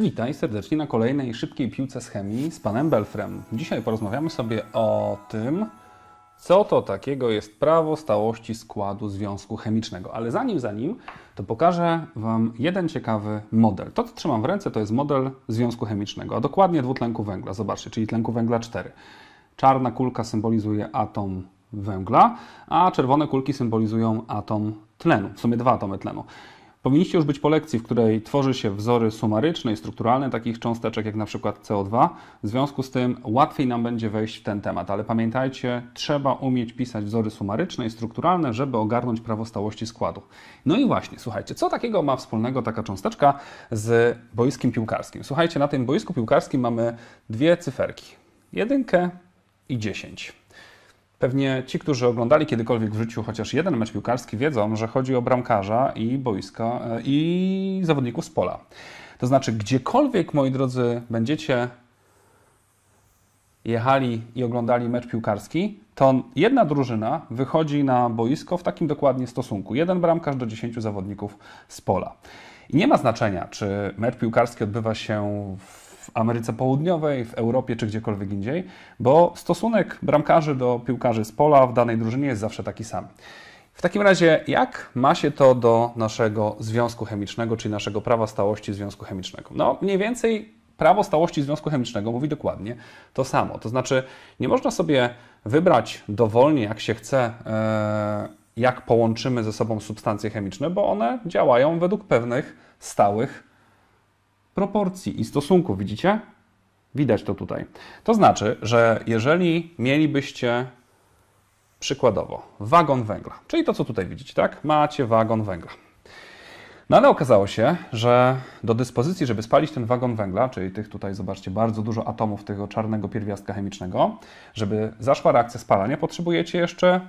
Witaj serdecznie na kolejnej szybkiej piłce z chemii z panem Belfrem. Dzisiaj porozmawiamy sobie o tym, co to takiego jest prawo stałości składu związku chemicznego. Ale zanim, zanim, to pokażę Wam jeden ciekawy model. To, co trzymam w ręce, to jest model związku chemicznego, a dokładnie dwutlenku węgla. Zobaczcie, czyli tlenku węgla 4. Czarna kulka symbolizuje atom węgla, a czerwone kulki symbolizują atom tlenu, w sumie dwa atomy tlenu. Powinniście już być po lekcji, w której tworzy się wzory sumaryczne i strukturalne takich cząsteczek jak na przykład CO2. W związku z tym łatwiej nam będzie wejść w ten temat, ale pamiętajcie, trzeba umieć pisać wzory sumaryczne i strukturalne, żeby ogarnąć prawo stałości składu. No i właśnie, słuchajcie, co takiego ma wspólnego taka cząsteczka z boiskiem piłkarskim? Słuchajcie, na tym boisku piłkarskim mamy dwie cyferki, jedynkę i dziesięć. Pewnie ci, którzy oglądali kiedykolwiek w życiu chociaż jeden mecz piłkarski, wiedzą, że chodzi o bramkarza i boiska e, i zawodników z pola. To znaczy, gdziekolwiek, moi drodzy, będziecie jechali i oglądali mecz piłkarski, to jedna drużyna wychodzi na boisko w takim dokładnie stosunku. Jeden bramkarz do 10 zawodników z pola. I nie ma znaczenia, czy mecz piłkarski odbywa się w Ameryce Południowej, w Europie czy gdziekolwiek indziej, bo stosunek bramkarzy do piłkarzy z pola w danej drużynie jest zawsze taki sam. W takim razie, jak ma się to do naszego związku chemicznego, czyli naszego prawa stałości związku chemicznego? No, mniej więcej prawo stałości związku chemicznego mówi dokładnie to samo. To znaczy, nie można sobie wybrać dowolnie, jak się chce, e, jak połączymy ze sobą substancje chemiczne, bo one działają według pewnych stałych proporcji i stosunku. Widzicie? Widać to tutaj. To znaczy, że jeżeli mielibyście przykładowo wagon węgla, czyli to, co tutaj widzicie, tak? Macie wagon węgla. No ale okazało się, że do dyspozycji, żeby spalić ten wagon węgla, czyli tych tutaj, zobaczcie, bardzo dużo atomów tego czarnego pierwiastka chemicznego, żeby zaszła reakcja spalania, potrzebujecie jeszcze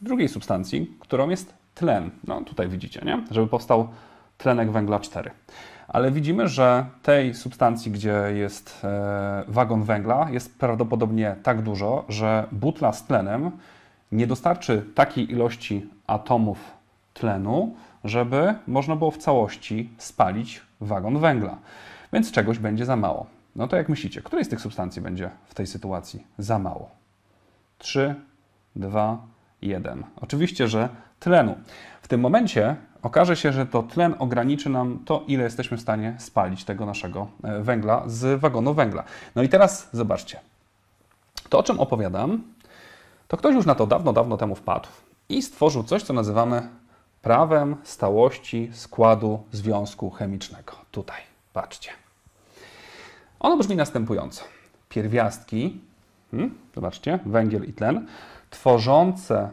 drugiej substancji, którą jest tlen. No tutaj widzicie, nie? Żeby powstał tlenek węgla 4 ale widzimy, że tej substancji, gdzie jest e, wagon węgla, jest prawdopodobnie tak dużo, że butla z tlenem nie dostarczy takiej ilości atomów tlenu, żeby można było w całości spalić wagon węgla. Więc czegoś będzie za mało. No to jak myślicie, której z tych substancji będzie w tej sytuacji za mało? 3, 2, 1. Oczywiście, że tlenu. W tym momencie okaże się, że to tlen ograniczy nam to, ile jesteśmy w stanie spalić tego naszego e, węgla z wagonu węgla. No i teraz zobaczcie. To, o czym opowiadam, to ktoś już na to dawno, dawno temu wpadł i stworzył coś, co nazywamy prawem stałości składu związku chemicznego. Tutaj, patrzcie. Ono brzmi następująco. Pierwiastki, hmm, zobaczcie, węgiel i tlen, tworzące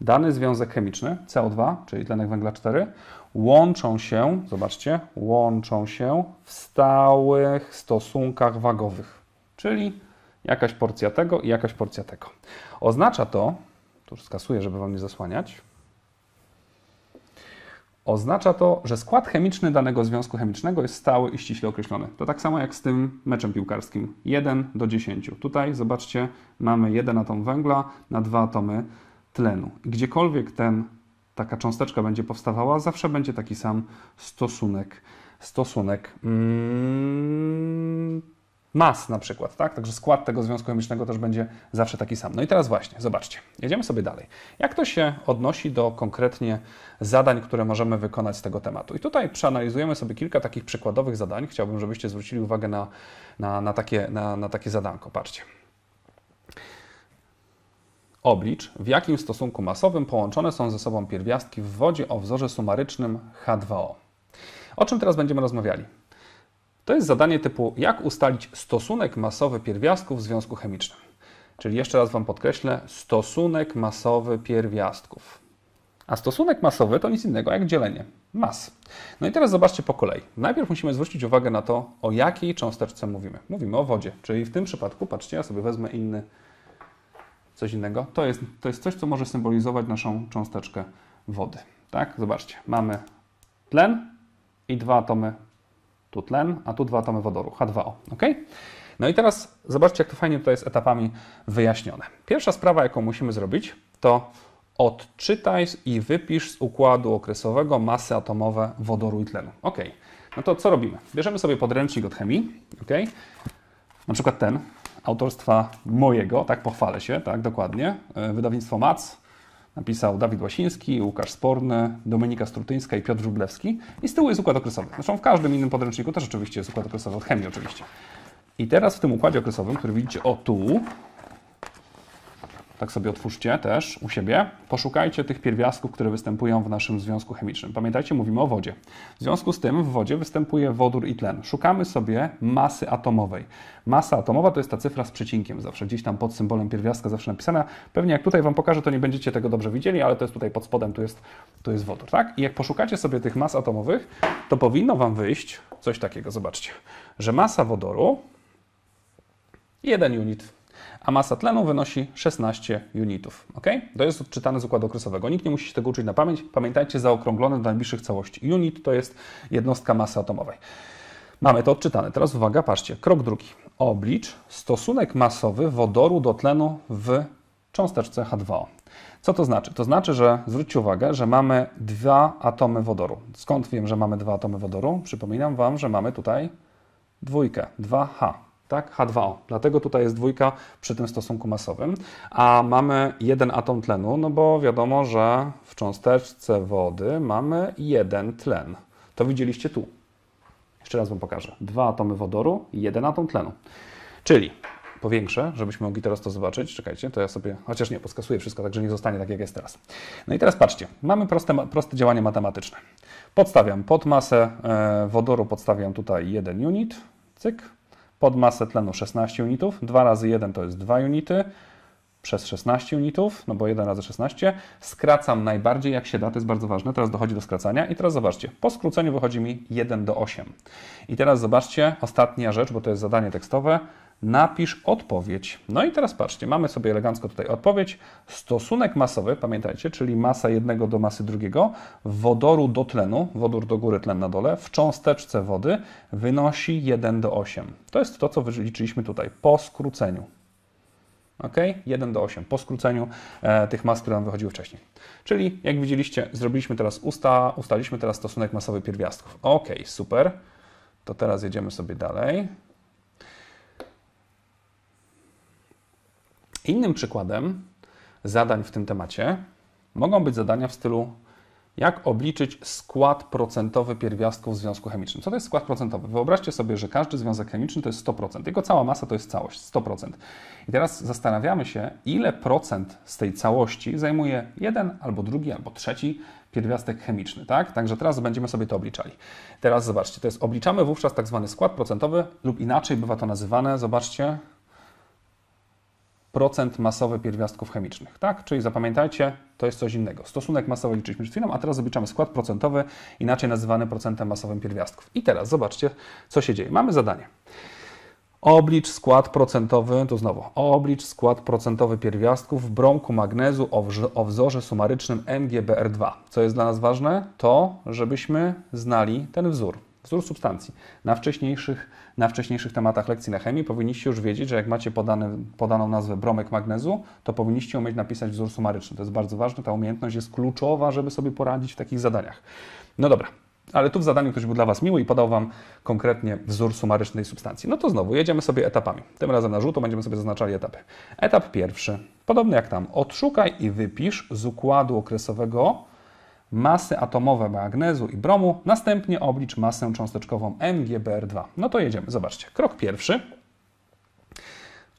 dany związek chemiczny CO2, czyli tlenek węgla 4, łączą się, zobaczcie, łączą się w stałych stosunkach wagowych, czyli jakaś porcja tego i jakaś porcja tego. Oznacza to, tu skasuję, żeby Wam nie zasłaniać, Oznacza to, że skład chemiczny danego związku chemicznego jest stały i ściśle określony. To tak samo jak z tym meczem piłkarskim. 1 do 10. Tutaj, zobaczcie, mamy jeden atom węgla na dwa atomy tlenu. Gdziekolwiek ten, taka cząsteczka będzie powstawała, zawsze będzie taki sam stosunek, stosunek mm, mas na przykład, tak? Także skład tego związku chemicznego też będzie zawsze taki sam. No i teraz właśnie, zobaczcie, jedziemy sobie dalej. Jak to się odnosi do konkretnie zadań, które możemy wykonać z tego tematu? I tutaj przeanalizujemy sobie kilka takich przykładowych zadań. Chciałbym, żebyście zwrócili uwagę na, na, na takie, na, na takie zadanko. Patrzcie. Oblicz, w jakim stosunku masowym połączone są ze sobą pierwiastki w wodzie o wzorze sumarycznym H2O. O czym teraz będziemy rozmawiali? To jest zadanie typu jak ustalić stosunek masowy pierwiastków w związku chemicznym. Czyli jeszcze raz Wam podkreślę, stosunek masowy pierwiastków. A stosunek masowy to nic innego jak dzielenie mas. No i teraz zobaczcie po kolei. Najpierw musimy zwrócić uwagę na to, o jakiej cząsteczce mówimy. Mówimy o wodzie, czyli w tym przypadku, patrzcie, ja sobie wezmę inny, coś innego. To jest, to jest coś, co może symbolizować naszą cząsteczkę wody. Tak, zobaczcie, mamy tlen i dwa atomy tu tlen, a tu dwa atomy wodoru, H2O. Ok? No i teraz zobaczcie, jak to fajnie tutaj jest etapami wyjaśnione. Pierwsza sprawa, jaką musimy zrobić, to odczytaj i wypisz z układu okresowego masy atomowe wodoru i tlenu. Ok, no to co robimy? Bierzemy sobie podręcznik od chemii, ok? Na przykład ten, autorstwa mojego, tak pochwalę się, tak dokładnie, e, wydawnictwo MAC, napisał Dawid Łasiński, Łukasz Sporny, Dominika Strutyńska i Piotr Żublewski. I z tyłu jest układ okresowy. Zresztą w każdym innym podręczniku też oczywiście jest układ okresowy, od chemii oczywiście. I teraz w tym układzie okresowym, który widzicie o tu, tak sobie otwórzcie też u siebie, poszukajcie tych pierwiastków, które występują w naszym związku chemicznym. Pamiętajcie, mówimy o wodzie. W związku z tym w wodzie występuje wodór i tlen. Szukamy sobie masy atomowej. Masa atomowa to jest ta cyfra z przecinkiem, zawsze gdzieś tam pod symbolem pierwiastka zawsze napisana. Pewnie jak tutaj Wam pokażę, to nie będziecie tego dobrze widzieli, ale to jest tutaj pod spodem, tu jest, tu jest wodór, tak? I jak poszukacie sobie tych mas atomowych, to powinno Wam wyjść coś takiego, zobaczcie, że masa wodoru 1 unit a masa tlenu wynosi 16 unitów. Ok? To jest odczytane z układu okresowego. Nikt nie musi się tego uczyć na pamięć. Pamiętajcie, zaokrąglone do najbliższych całości. Unit to jest jednostka masy atomowej. Mamy to odczytane. Teraz uwaga, patrzcie. Krok drugi. Oblicz stosunek masowy wodoru do tlenu w cząsteczce H2O. Co to znaczy? To znaczy, że zwróćcie uwagę, że mamy dwa atomy wodoru. Skąd wiem, że mamy dwa atomy wodoru? Przypominam Wam, że mamy tutaj dwójkę, 2H tak? H2O. Dlatego tutaj jest dwójka przy tym stosunku masowym. A mamy jeden atom tlenu, no bo wiadomo, że w cząsteczce wody mamy jeden tlen. To widzieliście tu. Jeszcze raz Wam pokażę. Dwa atomy wodoru i jeden atom tlenu. Czyli powiększę, żebyśmy mogli teraz to zobaczyć. Czekajcie, to ja sobie, chociaż nie, poskasuję wszystko, także nie zostanie tak, jak jest teraz. No i teraz patrzcie, mamy proste, proste działanie matematyczne. Podstawiam pod masę e, wodoru, podstawiam tutaj jeden unit, cyk, pod masę tlenu 16 unitów, 2 razy 1 to jest 2 unity, przez 16 unitów, no bo 1 razy 16, skracam najbardziej jak się da, to jest bardzo ważne, teraz dochodzi do skracania i teraz zobaczcie, po skróceniu wychodzi mi 1 do 8. I teraz zobaczcie, ostatnia rzecz, bo to jest zadanie tekstowe, napisz odpowiedź. No i teraz patrzcie, mamy sobie elegancko tutaj odpowiedź. Stosunek masowy, pamiętajcie, czyli masa jednego do masy drugiego, wodoru do tlenu, wodór do góry, tlen na dole, w cząsteczce wody wynosi 1 do 8. To jest to, co wyliczyliśmy tutaj po skróceniu. Ok? 1 do 8 po skróceniu e, tych mas, które nam wychodziły wcześniej. Czyli jak widzieliście, zrobiliśmy teraz usta, ustaliśmy teraz stosunek masowy pierwiastków. Ok, super. To teraz jedziemy sobie dalej. Innym przykładem zadań w tym temacie mogą być zadania w stylu jak obliczyć skład procentowy pierwiastków w związku chemicznym. Co to jest skład procentowy? Wyobraźcie sobie, że każdy związek chemiczny to jest 100%. Jego cała masa to jest całość, 100%. I teraz zastanawiamy się, ile procent z tej całości zajmuje jeden albo drugi albo trzeci pierwiastek chemiczny, tak? Także teraz będziemy sobie to obliczali. Teraz zobaczcie, to jest obliczamy wówczas tak zwany skład procentowy lub inaczej bywa to nazywane, zobaczcie, procent masowy pierwiastków chemicznych, tak? Czyli zapamiętajcie, to jest coś innego. Stosunek masowy liczyliśmy przed chwilą, a teraz obliczamy skład procentowy, inaczej nazywany procentem masowym pierwiastków. I teraz zobaczcie, co się dzieje. Mamy zadanie. Oblicz skład procentowy, to znowu, oblicz skład procentowy pierwiastków w brąku magnezu o, o wzorze sumarycznym MGBR2. Co jest dla nas ważne? To, żebyśmy znali ten wzór wzór substancji. Na wcześniejszych, na wcześniejszych tematach lekcji na chemii powinniście już wiedzieć, że jak macie podane, podaną nazwę bromek magnezu, to powinniście umieć napisać wzór sumaryczny. To jest bardzo ważne, ta umiejętność jest kluczowa, żeby sobie poradzić w takich zadaniach. No dobra, ale tu w zadaniu ktoś był dla Was miły i podał Wam konkretnie wzór sumarycznej substancji. No to znowu jedziemy sobie etapami. Tym razem na żółto będziemy sobie zaznaczali etapy. Etap pierwszy, podobny jak tam, odszukaj i wypisz z układu okresowego masy atomowe magnezu i bromu, następnie oblicz masę cząsteczkową MGBR2. No to jedziemy, zobaczcie. Krok pierwszy.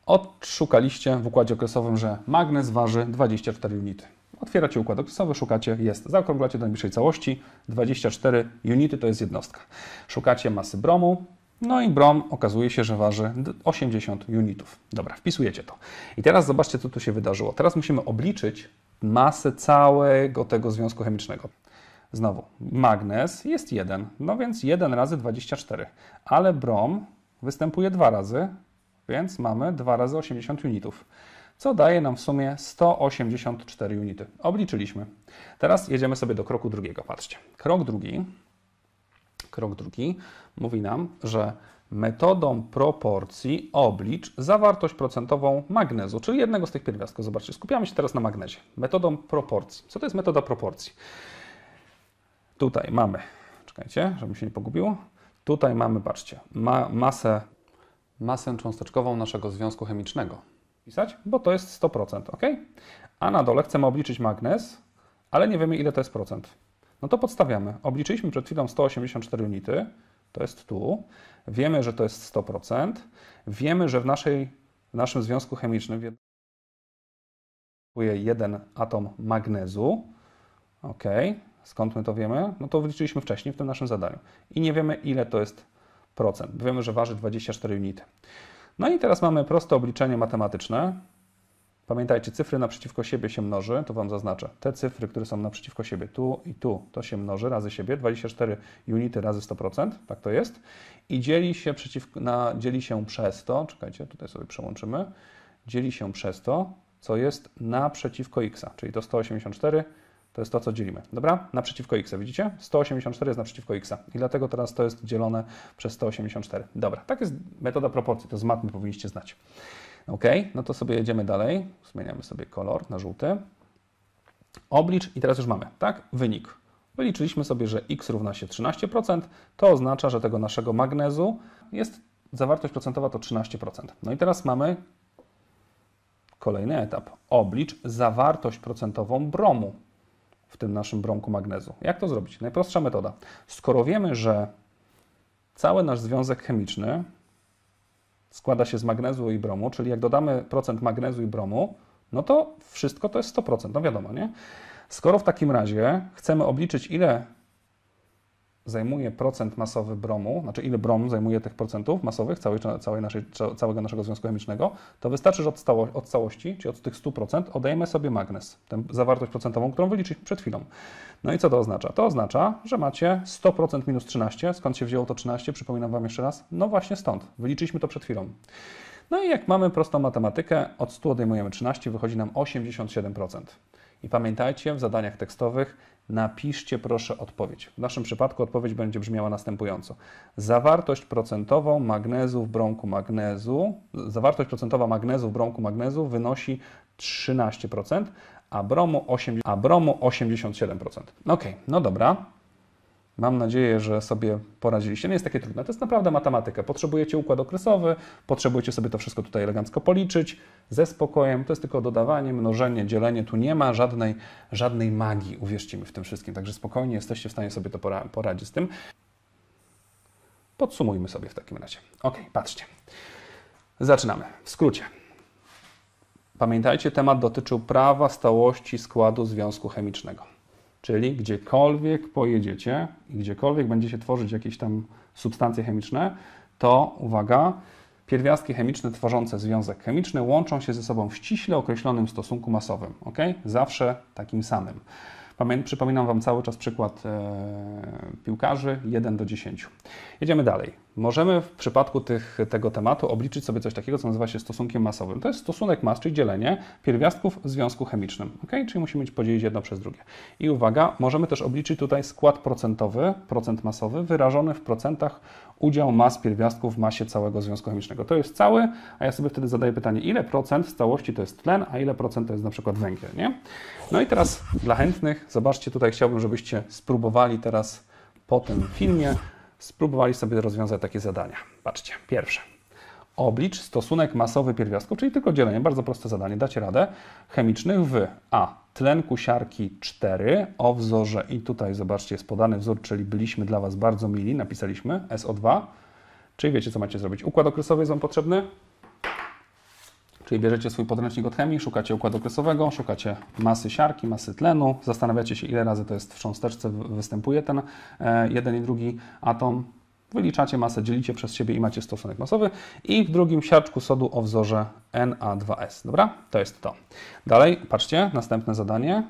Odszukaliście w układzie okresowym, że magnez waży 24 unity. Otwieracie układ okresowy, szukacie, jest, zaokrąglacie do najbliższej całości, 24 unity to jest jednostka. Szukacie masy bromu, no i brom okazuje się, że waży 80 unitów. Dobra, wpisujecie to. I teraz zobaczcie, co tu się wydarzyło. Teraz musimy obliczyć masę całego tego związku chemicznego. Znowu, magnes jest 1, no więc 1 razy 24, ale brom występuje dwa razy, więc mamy 2 razy 80 unitów, co daje nam w sumie 184 unity. Obliczyliśmy. Teraz jedziemy sobie do kroku drugiego, patrzcie. Krok drugi Krok drugi mówi nam, że metodą proporcji oblicz zawartość procentową magnezu, czyli jednego z tych pierwiastków. Zobaczcie, skupiamy się teraz na magnezie. Metodą proporcji. Co to jest metoda proporcji? Tutaj mamy, czekajcie, żebym się nie pogubił. Tutaj mamy, patrzcie, ma masę masę cząsteczkową naszego związku chemicznego. Pisać? Bo to jest 100%, ok? A na dole chcemy obliczyć magnes, ale nie wiemy ile to jest procent. No to podstawiamy. Obliczyliśmy przed chwilą 184 unity, to jest tu. Wiemy, że to jest 100%. Wiemy, że w, naszej, w naszym związku chemicznym jeden atom magnezu. Ok, skąd my to wiemy? No to wyliczyliśmy wcześniej w tym naszym zadaniu. I nie wiemy, ile to jest procent. Wiemy, że waży 24 unity. No i teraz mamy proste obliczenie matematyczne. Pamiętajcie, cyfry naprzeciwko siebie się mnoży, to Wam zaznaczę. Te cyfry, które są naprzeciwko siebie, tu i tu, to się mnoży razy siebie, 24 unity razy 100%, tak to jest. I dzieli się, przeciw, na, dzieli się przez to, czekajcie, tutaj sobie przełączymy, dzieli się przez to, co jest naprzeciwko x, czyli to 184 to jest to, co dzielimy. Dobra? Naprzeciwko x, widzicie? 184 jest naprzeciwko x i dlatego teraz to jest dzielone przez 184. Dobra, tak jest metoda proporcji, to z matmy powinniście znać. OK, no to sobie jedziemy dalej. Zmieniamy sobie kolor na żółty. Oblicz i teraz już mamy, tak? Wynik. Wyliczyliśmy sobie, że x równa się 13%. To oznacza, że tego naszego magnezu jest zawartość procentowa to 13%. No i teraz mamy kolejny etap. Oblicz zawartość procentową bromu w tym naszym bromku magnezu. Jak to zrobić? Najprostsza metoda. Skoro wiemy, że cały nasz związek chemiczny składa się z magnezu i bromu, czyli jak dodamy procent magnezu i bromu, no to wszystko to jest 100%, no wiadomo, nie? Skoro w takim razie chcemy obliczyć, ile zajmuje procent masowy bromu, znaczy ile brom zajmuje tych procentów masowych całej, całej naszej, całego naszego związku chemicznego, to wystarczy, że od, stało, od całości, czyli od tych 100%, odejmę sobie magnes, tę zawartość procentową, którą wyliczyliśmy przed chwilą. No i co to oznacza? To oznacza, że macie 100% minus 13. Skąd się wzięło to 13? Przypominam Wam jeszcze raz. No właśnie stąd. Wyliczyliśmy to przed chwilą. No i jak mamy prostą matematykę, od 100 odejmujemy 13, wychodzi nam 87%. I pamiętajcie, w zadaniach tekstowych Napiszcie proszę odpowiedź. W naszym przypadku odpowiedź będzie brzmiała następująco. Zawartość procentową magnezu w brąku magnezu, zawartość procentowa magnezu w brąku magnezu wynosi 13%, a bromu, a bromu 87%. Ok, no dobra. Mam nadzieję, że sobie poradziliście. Nie jest takie trudne. To jest naprawdę matematyka. Potrzebujecie układ okresowy, potrzebujecie sobie to wszystko tutaj elegancko policzyć ze spokojem. To jest tylko dodawanie, mnożenie, dzielenie. Tu nie ma żadnej, żadnej magii, uwierzcie mi w tym wszystkim. Także spokojnie jesteście w stanie sobie to poradzić z tym. Podsumujmy sobie w takim razie. Ok, patrzcie. Zaczynamy. W skrócie. Pamiętajcie, temat dotyczył prawa stałości składu związku chemicznego. Czyli gdziekolwiek pojedziecie i gdziekolwiek będziecie tworzyć jakieś tam substancje chemiczne, to uwaga, pierwiastki chemiczne tworzące związek chemiczny łączą się ze sobą w ściśle określonym stosunku masowym, ok? Zawsze takim samym. Pamię przypominam Wam cały czas przykład e, piłkarzy 1 do 10. Jedziemy dalej. Możemy w przypadku tych, tego tematu obliczyć sobie coś takiego, co nazywa się stosunkiem masowym. To jest stosunek mas, czyli dzielenie pierwiastków w związku chemicznym. Ok? Czyli musimy podzielić jedno przez drugie. I uwaga, możemy też obliczyć tutaj skład procentowy, procent masowy, wyrażony w procentach udział mas pierwiastków w masie całego związku chemicznego. To jest cały, a ja sobie wtedy zadaję pytanie, ile procent z całości to jest tlen, a ile procent to jest na przykład węgiel, nie? No i teraz dla chętnych, zobaczcie tutaj, chciałbym, żebyście spróbowali teraz po tym filmie spróbowali sobie rozwiązać takie zadania. Patrzcie, pierwsze. Oblicz stosunek masowy pierwiastków, czyli tylko dzielenie, bardzo proste zadanie, dacie radę, chemicznych w A. Tlenku siarki 4 o wzorze, i tutaj zobaczcie, jest podany wzór, czyli byliśmy dla Was bardzo mili, napisaliśmy SO2, czyli wiecie, co macie zrobić. Układ okresowy jest Wam potrzebny? Czyli bierzecie swój podręcznik od chemii, szukacie układu okresowego, szukacie masy siarki, masy tlenu, zastanawiacie się ile razy to jest w cząsteczce, występuje ten e, jeden i drugi atom, wyliczacie masę, dzielicie przez siebie i macie stosunek masowy. I w drugim siarczku sodu o wzorze Na2S. Dobra? To jest to. Dalej, patrzcie, następne zadanie.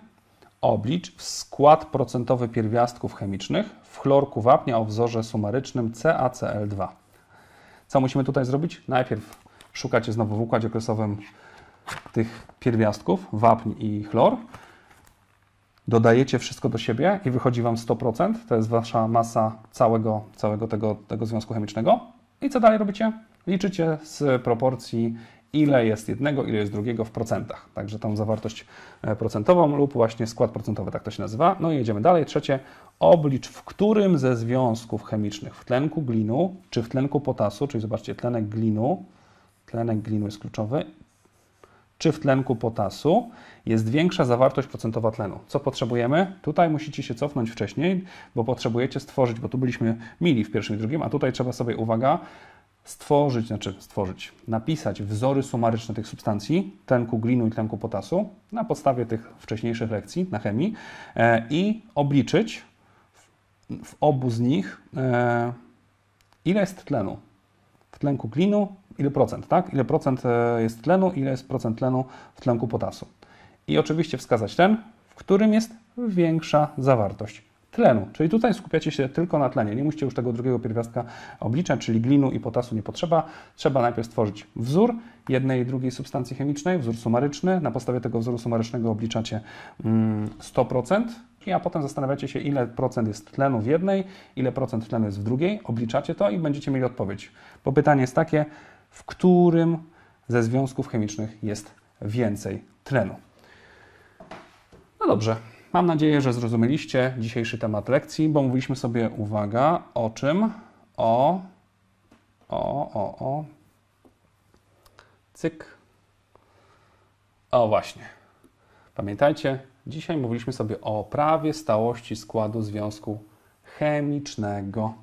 Oblicz skład procentowy pierwiastków chemicznych w chlorku wapnia o wzorze sumarycznym CaCl2. Co musimy tutaj zrobić? Najpierw szukacie znowu w układzie okresowym tych pierwiastków, wapń i chlor. Dodajecie wszystko do siebie i wychodzi Wam 100%. To jest Wasza masa całego, całego tego, tego związku chemicznego. I co dalej robicie? Liczycie z proporcji, ile jest jednego, ile jest drugiego w procentach. Także tą zawartość e, procentową lub właśnie skład procentowy, tak to się nazywa. No i jedziemy dalej. Trzecie, oblicz, w którym ze związków chemicznych, w tlenku glinu czy w tlenku potasu, czyli zobaczcie, tlenek glinu, tlenek glinu jest kluczowy, czy w tlenku potasu jest większa zawartość procentowa tlenu. Co potrzebujemy? Tutaj musicie się cofnąć wcześniej, bo potrzebujecie stworzyć, bo tu byliśmy mili w pierwszym i drugim, a tutaj trzeba sobie, uwaga, stworzyć, znaczy stworzyć, napisać wzory sumaryczne tych substancji, tlenku glinu i tlenku potasu, na podstawie tych wcześniejszych lekcji na chemii e, i obliczyć w, w obu z nich, e, ile jest tlenu. W tlenku glinu ile procent, tak? Ile procent e, jest tlenu, ile jest procent tlenu w tlenku potasu. I oczywiście wskazać ten, w którym jest większa zawartość tlenu. Czyli tutaj skupiacie się tylko na tlenie. Nie musicie już tego drugiego pierwiastka obliczać, czyli glinu i potasu nie potrzeba. Trzeba najpierw stworzyć wzór jednej i drugiej substancji chemicznej, wzór sumaryczny. Na podstawie tego wzoru sumarycznego obliczacie 100%. Mm, a potem zastanawiacie się, ile procent jest tlenu w jednej, ile procent tlenu jest w drugiej, obliczacie to i będziecie mieli odpowiedź. Bo pytanie jest takie, w którym ze związków chemicznych jest więcej tlenu. No dobrze, mam nadzieję, że zrozumieliście dzisiejszy temat lekcji, bo mówiliśmy sobie, uwaga, o czym? O, o, o, o, cyk. O właśnie, pamiętajcie, dzisiaj mówiliśmy sobie o prawie stałości składu związku chemicznego.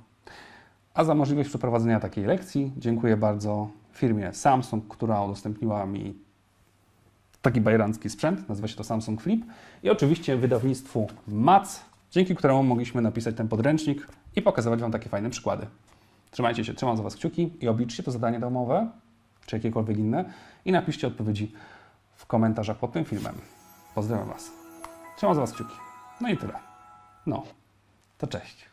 A za możliwość przeprowadzenia takiej lekcji dziękuję bardzo firmie Samsung, która udostępniła mi taki bajrancki sprzęt, nazywa się to Samsung Flip i oczywiście wydawnictwu MAC, dzięki któremu mogliśmy napisać ten podręcznik i pokazywać Wam takie fajne przykłady. Trzymajcie się, trzymam za Was kciuki i obliczcie to zadanie domowe, czy jakiekolwiek inne i napiszcie odpowiedzi w komentarzach pod tym filmem. Pozdrawiam Was. Trzymam za Was kciuki. No i tyle. No, to cześć.